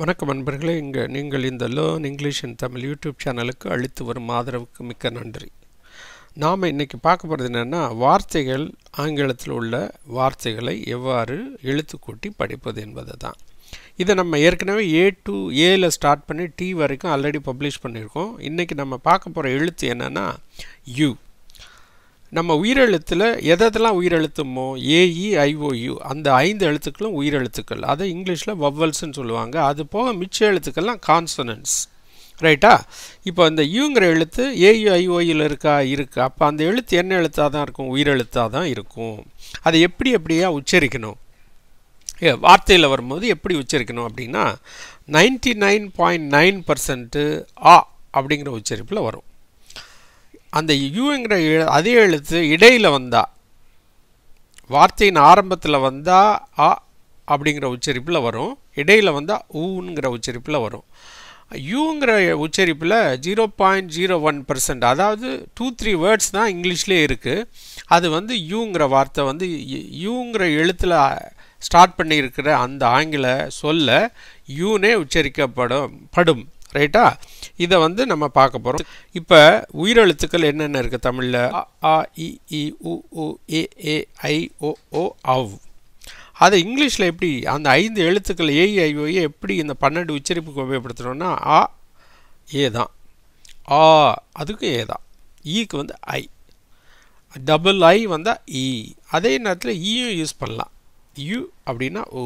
வணக்கம் நண்பர்களே இங்கே நீங்கள் இந்த learn English in Tamil YouTube சேனலுக்கு அளித்து வரும் ஆதரவுக்கு மிக்க நன்றி நாம் இன்றைக்கி பார்க்க போகிறது என்னென்னா வார்த்தைகள் ஆங்கிலத்தில் உள்ள வார்த்தைகளை எவ்வாறு எழுத்துக்கூட்டி படிப்பது என்பது தான் இதை நம்ம ஏற்கனவே ஏ டு ஏல ஸ்டார்ட் பண்ணி டி வரைக்கும் ஆல்ரெடி பப்ளிஷ் பண்ணியிருக்கோம் இன்றைக்கி நம்ம பார்க்க போகிற எழுத்து என்னென்னா யூ நம்ம உயிரெழுத்தில் எதெல்லாம் உயிரெழுத்துமோ ஏஇ ஐஓயு e அந்த ஐந்து எழுத்துக்களும் உயிரெழுத்துக்கள் அதை இங்கிலீஷில் வவ்வல்ஸ்ன்னு சொல்லுவாங்க அது போக மிச்ச எழுத்துக்கள்லாம் கான்சனன்ஸ் ரைட்டா இப்போ அந்த யூங்கிற எழுத்து ஐஓயில் e இருக்கா இருக்குது அப்போ அந்த எழுத்து என்ன எழுத்தாக தான் இருக்கும் உயிரெழுத்தாக தான் இருக்கும் அதை எப்படி எப்படியா உச்சரிக்கணும் வார்த்தையில் வரும்போது எப்படி உச்சரிக்கணும் அப்படின்னா ninety nine point nine percent ஆ அப்படிங்கிற உச்சரிப்பில் வரும் அந்த யூங்கிற அதே எழுத்து இடையில் வந்தா வார்த்தையின் ஆரம்பத்தில் வந்தால் அ அப்படிங்கிற உச்சரிப்பில் வரும் இடையில் வந்தால் ஊங்கிற உச்சரிப்பில் வரும் யூங்கிற உச்சரிப்பில் zero point zero one percent அதாவது டூ த்ரீ வேர்ட்ஸ் தான் இங்கிலீஷ்லேயே இருக்குது அது வந்து யூங்கிற வார்த்தை வந்து யூங்கிற எழுத்தில் ஸ்டார்ட் பண்ணியிருக்கிற அந்த ஆங்கில சொல்ல யூனே உச்சரிக்கப்படும் படும் ரைட்டா இதை வந்து நம்ம பார்க்க போகிறோம் இப்போ உயிரெழுத்துக்கள் என்னென்ன இருக்குது தமிழில் அ இ உ உ ஏ ஏ ஐ ஓ ஓ அவ் அதை இங்கிலீஷில் எப்படி அந்த ஐந்து எழுத்துக்கள் ஏஐஓஏ எப்படி இந்த பன்னெண்டு உச்சரிப்புக்கு உபயோகப்படுத்துகிறோன்னா ஆ ஏ தான் ஆ அதுக்கும் ஏ தான் ஈக்கு வந்து ஐ டபுள் ஐ வந்தால் இ அதே நேரத்தில் இயும் யூஸ் பண்ணலாம் யூ அப்படின்னா ஓ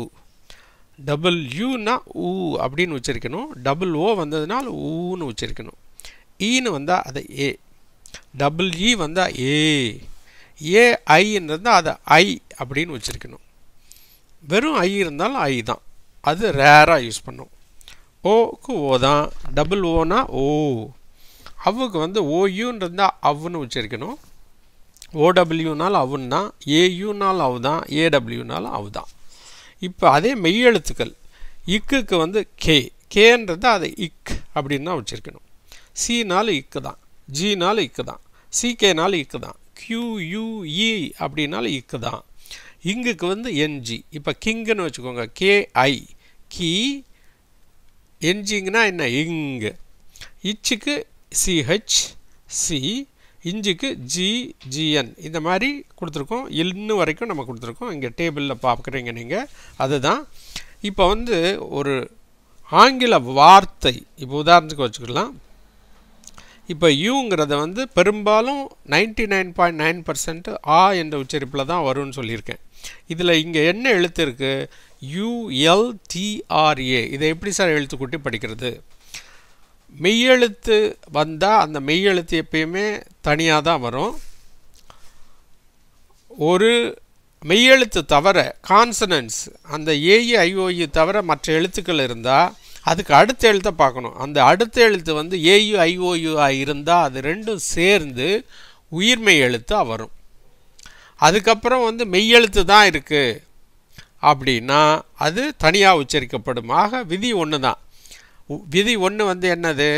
டபுள் யூனா ஊ அப்படின்னு வச்சுருக்கணும் டபுள் ஓ வந்ததுனால் ஊன்னு வச்சுருக்கணும் ஈன்னு வந்தால் e அது ஏ டபுள் இ வந்தால் ஏ ஏ ஐன்னு இருந்தால் அது ஐ அப்படின்னு வச்சுருக்கணும் வெறும் ஐ இருந்தாலும் ஐ தான் அது ரேராக யூஸ் பண்ணும் ஓக்கு ஓ தான் டபுள் ஓனா ஓ அவுக்கு வந்து ஓயூன்னு இருந்தால் அவ்னு உச்சரிக்கணும் ஓடபிள்யூனால் அவுன் தான் ஏயூனால் அவு தான் ஏடபிள்யூனால் அவு தான் இப்போ அதே மெய்யெழுத்துக்கள் இக்குக்கு வந்து கே கேன்றது அதை இக் அப்படின்னு தான் வச்சுருக்கணும் சினாலும் இக்கு தான் ஜினாலும் இக்கு தான் சிகேனாலும் இக்கு தான் கியூயூஇ அப்படின்னாலும் இக்கு தான் இங்குக்கு வந்து என்ஜி இப்போ கிங்குன்னு வச்சுக்கோங்க கேஐ கி என்ஜிங்கன்னா என்ன இங்கு இச்சுக்கு சிஹெச் சி இஞ்சிக்கு ஜி ஜிஎன் இந்த மாதிரி கொடுத்துருக்கோம் இன்னும் வரைக்கும் நம்ம கொடுத்துருக்கோம் இங்கே டேபிளில் பார்க்குறீங்க நீங்கள் அதுதான் இப்போ வந்து ஒரு ஆங்கில வார்த்தை இப்போ உதாரணத்துக்கு வச்சுக்கலாம் இப்போ யூங்கிறத வந்து பெரும்பாலும் ninety nine point nine percent ஆ என்ற உச்சரிப்பில் தான் வரும்னு சொல்லியிருக்கேன் இதில் இங்கே என்ன எழுத்து இருக்குது யூஎல்டிஆர்ஏ இதை எப்படி சார் எழுத்துக்கூட்டி படிக்கிறது மெய்யெழுத்து வந்தால் அந்த மெய்யெழுத்து எப்பயுமே தனியாக தான் வரும் ஒரு மெய்யெழுத்து தவிர கான்சனன்ஸ் அந்த ஏஇ ஐஓயு e e தவிர மற்ற எழுத்துக்கள் இருந்தால் அதுக்கு அடுத்த எழுத்தை பார்க்கணும் அந்த அடுத்த எழுத்து வந்து ஏயு ஐஓயுஆக e இருந்தால் அது ரெண்டும் சேர்ந்து உயிர்மெய் எழுத்தாக வரும் அதுக்கப்புறம் வந்து மெய்யெழுத்து தான் இருக்குது அப்படின்னா அது தனியாக உச்சரிக்கப்படும் ஆக விதி ஒன்று தான் விதி ஒன்று வந்து என்னது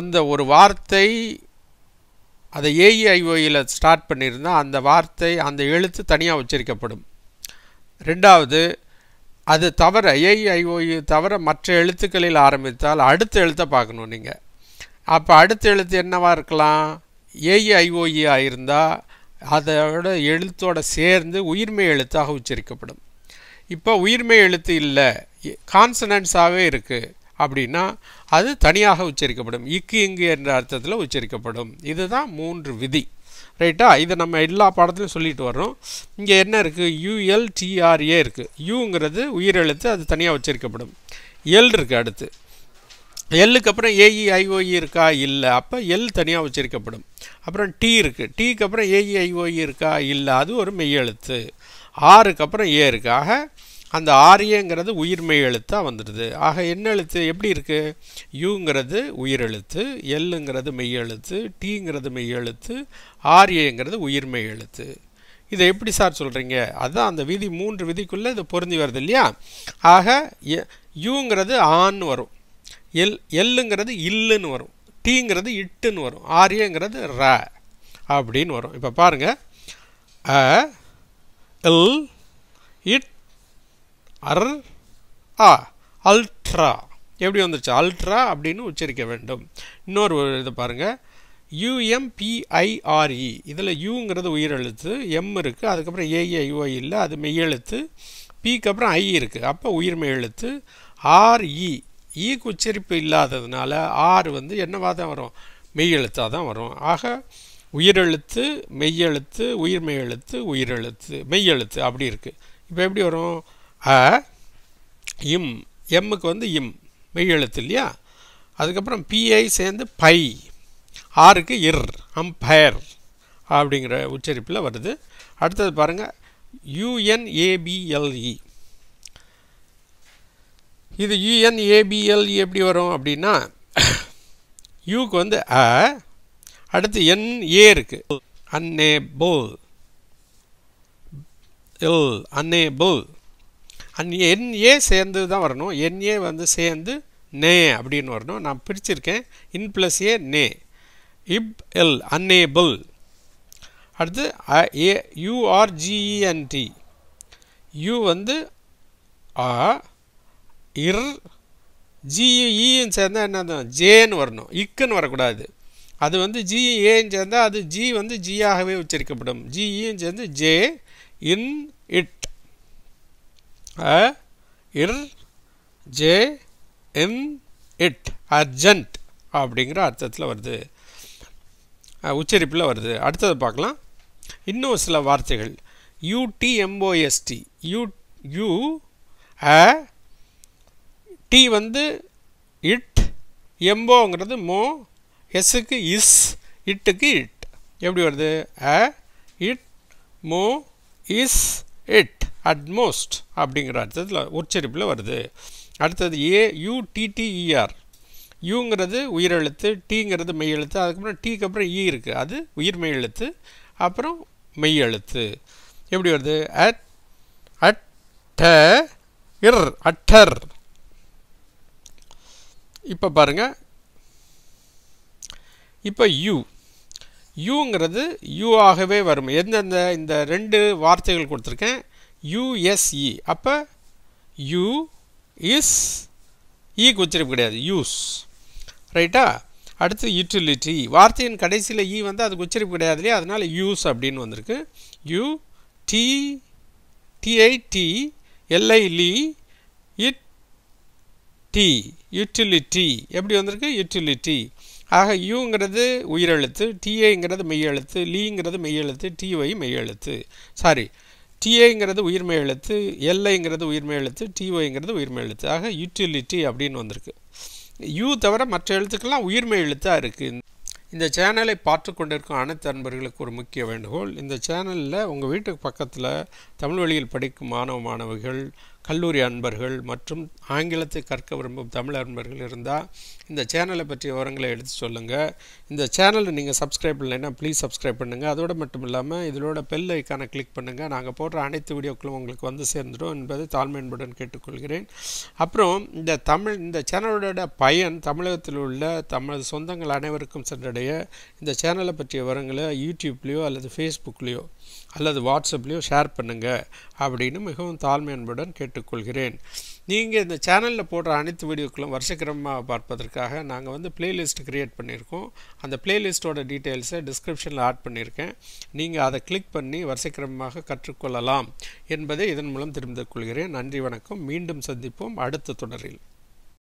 இந்த ஒரு வார்த்தை அதை ஏஇஐஓயில் e ஸ்டார்ட் பண்ணியிருந்தால் அந்த வார்த்தை அந்த எழுத்து தனியாக உச்சரிக்கப்படும் ரெண்டாவது அது தவிர ஏஐஓயு தவிர மற்ற எழுத்துக்களில் ஆரம்பித்தால் அடுத்த எழுத்தை பார்க்கணும் நீங்கள் அப்போ அடுத்த எழுத்து என்னவாக இருக்கலாம் ஏஐஓஇயாக e e இருந்தால் அதோட எழுத்தோட சேர்ந்து உயிர்மை எழுத்தாக உச்சரிக்கப்படும் இப்போ உயிர்மை எழுத்து இல்லை கான்சனன்ஸாகவே இருக்குது அப்படின்னா அது தனியாக உச்சரிக்கப்படும் இக்கு இங்கு என்ற அர்த்தத்தில் உச்சரிக்கப்படும் இதுதான் மூன்று விதி ரைட்டா இதை நம்ம எல்லா பாடத்துலையும் சொல்லிட்டு வரோம் இங்கே என்ன இருக்குது யூஎல்டிஆர்ஏ இருக்குது யூங்கிறது உயிரெழுத்து அது தனியாக உச்சரிக்கப்படும் எல் இருக்குது அடுத்து எல்லுக்கு அப்புறம் ஏஇஐஓஇ e, e இருக்கா இல்லை அப்போ எல் தனியாக உச்சரிக்கப்படும் அப்புறம் டி இருக்குது டீக்கு அப்புறம் ஏஇஐஓஇ e, இருக்கா இல்லை அது ஒரு மெய்யெழுத்து ஆறுக்கு அப்புறம் ஏ இருக்குது ஆக அந்த ஆரியங்கிறது உயிர்மை எழுத்தாக வந்துடுது ஆக என்ன எழுத்து எப்படி இருக்குது யூங்கிறது உயிரெழுத்து எல்லுங்கிறது மெய் எழுத்து டீங்கிறது மெய் எழுத்து ஆரியங்கிறது உயிர்மை எழுத்து இதை எப்படி சார் சொல்கிறீங்க அதுதான் அந்த விதி மூன்று விதிக்குள்ளே இது பொருந்தி வருது இல்லையா ஆக யூங்கிறது ஆன்னு வரும் எல் எல்லுங்கிறது இல்லுன்னு வரும் டீங்கிறது இட்டுன்னு வரும் ஆரியங்கிறது ர அப்படின்னு வரும் இப்போ பாருங்கள் இல் இட் அர் ஆ அல்ட்ரா எப்படி வந்துருச்சு அல்ட்ரா அப்படின்னு உச்சரிக்க வேண்டும் இன்னொரு இது பாருங்கள் யுஎம்பிஐஆர்இ e. இதில் யூங்கிறது உயிரெழுத்து எம் இருக்குது அதுக்கப்புறம் ஏஏயுஐ இல்லை அது மெய்யெழுத்து பிக்கு அப்புறம் ஐ இருக்குது அப்போ மெய் எழுத்து ஆர்இ ஈக்கு e. e உச்சரிப்பு இல்லாததுனால ஆர் வந்து என்னவாக தான் வரும் மெய்யெழுத்தாக தான் வரும் ஆக உயிரெழுத்து மெய்யெழுத்து உயிர்மெய் எழுத்து உயிரெழுத்து மெய்யெழுத்து அப்படி இருக்குது இப்போ எப்படி வரும் அ இம் எம்முக்கு வந்து இம் மெய்யெழுத்து இல்லையா அதுக்கப்புறம் பிஐ சேர்ந்து பை ஆருக்கு இர் அம்பயர் அப்படிங்கிற உச்சரிப்பில் வருது அடுத்தது பாருங்கள் யுஎன்ஏபிஎல்இ இது யுஎன்ஏபிஎல்இ எப்படி வரும் அப்படின்னா யூக்கு வந்து அ அடுத்து என் ஏ இருக்குது அன்னே எல் அன் என் ஏ சேர்ந்து தான் வரணும் என் ஏ வந்து சேர்ந்து நே அப்படின்னு வரணும் நான் பிரிச்சிருக்கேன் இன் பிளஸ் ஏ நே இப் எல் அன்னேபிள் அடுத்து ஏ யூஆர்ஜிஇஎன்டி யூ வந்து ஆ இர் ஜிஇஇன்னு சேர்ந்தால் என்னது ஜேன்னு வரணும் இக்குன்னு வரக்கூடாது அது வந்து ஜி ஏன்னு சேர்ந்தால் அது ஜி வந்து ஜியாகவே உச்சரிக்கப்படும் ஜியும் e சேர்ந்து ஜே இன் இட் அ இர் ஜே இன் இட் அர்ஜென்ட் அப்படிங்கிற அர்த்தத்தில் வருது உச்சரிப்பில் வருது அடுத்தது பார்க்கலாம் இன்னும் சில வார்த்தைகள் யூடிஎம்ஓஎஸ்டி யூ யூ அ டி வந்து இட் எம்போங்கிறது மோ எஸ்ஸுக்கு இஸ் இட்டுக்கு இட் எப்படி வருது அ இட் மோ இஸ் இட் அட்மோஸ்ட் அப்படிங்கிற அர்த்தத்தில் உச்சரிப்பில் வருது அடுத்தது ஏ யூடிடிஇஆர் யூங்கிறது e, உயிரெழுத்து டீங்கிறது மெய் எழுத்து அதுக்கப்புறம் டீக்கு அப்புறம் ஈ e இருக்குது அது உயிர் மெய் எழுத்து அப்புறம் மெய் எழுத்து எப்படி வருது அட் அட்ட இர் அட்டர் இப்போ பாருங்கள் இப்போ யூ யூங்கிறது யூ ஆகவே வரும் எந்தெந்த இந்த ரெண்டு வார்த்தைகள் கொடுத்துருக்கேன் யூஎஸ்இ அப்போ யூ இஸ் இ குச்சிருப்பு கிடையாது யூஸ் ரைட்டா அடுத்து யூட்டிலிட்டி வார்த்தையின் கடைசியில் இ வந்து அதுக்கு உச்சரிப்பு கிடையாது இல்லையா அதனால் யூஸ் அப்படின்னு வந்திருக்கு யூ டி டிஐடி எல்ஐலி இட் டி யூட்டிலிட்டி எப்படி வந்திருக்கு யூட்டிலிட்டி ஆக யூங்கிறது உயிரெழுத்து டிஏங்கிறது மெய்யெழுத்து லீங்கிறது மெய்யெழுத்து டிஒய் மெய்யெழுத்து சாரி டிஏங்கிறது உயிர்மை எழுத்து எல்ஐங்கிறது உயிர்மை எழுத்து டிஒய்ங்கிறது உயிர்மை எழுத்து ஆக யூட்டிலிட்டி அப்படின்னு வந்திருக்கு யூ தவிர மற்ற எழுத்துக்கெல்லாம் உயிர்மை எழுத்தாக இருக்குது இந்த சேனலை பார்த்து கொண்டிருக்கும் அனைத்து நண்பர்களுக்கு ஒரு முக்கிய வேண்டுகோள் இந்த சேனலில் உங்கள் வீட்டுக்கு பக்கத்தில் தமிழ் வழியில் படிக்கும் மாணவ மாணவிகள் கல்லூரி அன்பர்கள் மற்றும் ஆங்கிலத்தை கற்க விரும்பும் தமிழ் அன்பர்கள் இருந்தால் இந்த சேனலை பற்றிய விவரங்களை எடுத்து சொல்லுங்கள் இந்த சேனலை நீங்கள் சப்ஸ்கிரைப் இல்லைன்னா ப்ளீஸ் சப்ஸ்கிரைப் பண்ணுங்கள் அதோடு மட்டும் இல்லாமல் இதிலோட பெல் ஐக்கானை கிளிக் பண்ணுங்கள் நாங்கள் போடுற அனைத்து வீடியோக்களும் உங்களுக்கு வந்து சேர்ந்துடும் என்பதை தாழ்மையன்புடன் கேட்டுக்கொள்கிறேன் அப்புறம் இந்த தமிழ் இந்த சேனலோட பயன் தமிழகத்தில் உள்ள தமிழ் சொந்தங்கள் அனைவருக்கும் சென்றடைய இந்த சேனலை பற்றிய விவரங்களை யூடியூப்லேயோ அல்லது ஃபேஸ்புக்லேயோ அல்லது வாட்ஸ்அப்லேயோ ஷேர் பண்ணுங்கள் அப்படின்னு மிகவும் தாழ்மை அன்புடன் கேட்டு கேட்டுக்கொள்கிறேன் நீங்கள் இந்த சேனலில் போடுற அனைத்து வீடியோக்களும் வருஷக்கிரமமாக பார்ப்பதற்காக நாங்கள் வந்து பிளேலிஸ்ட் க்ரியேட் பண்ணியிருக்கோம் அந்த பிளேலிஸ்ட்டோட டீட்டெயில்ஸை டிஸ்கிரிப்ஷனில் ஆட் பண்ணியிருக்கேன் நீங்கள் அதை கிளிக் பண்ணி வருஷக்கிரமமாக கற்றுக்கொள்ளலாம் என்பதை இதன் மூலம் தெரிந்து கொள்கிறேன் நன்றி வணக்கம் மீண்டும் சந்திப்போம் அடுத்த தொடரில்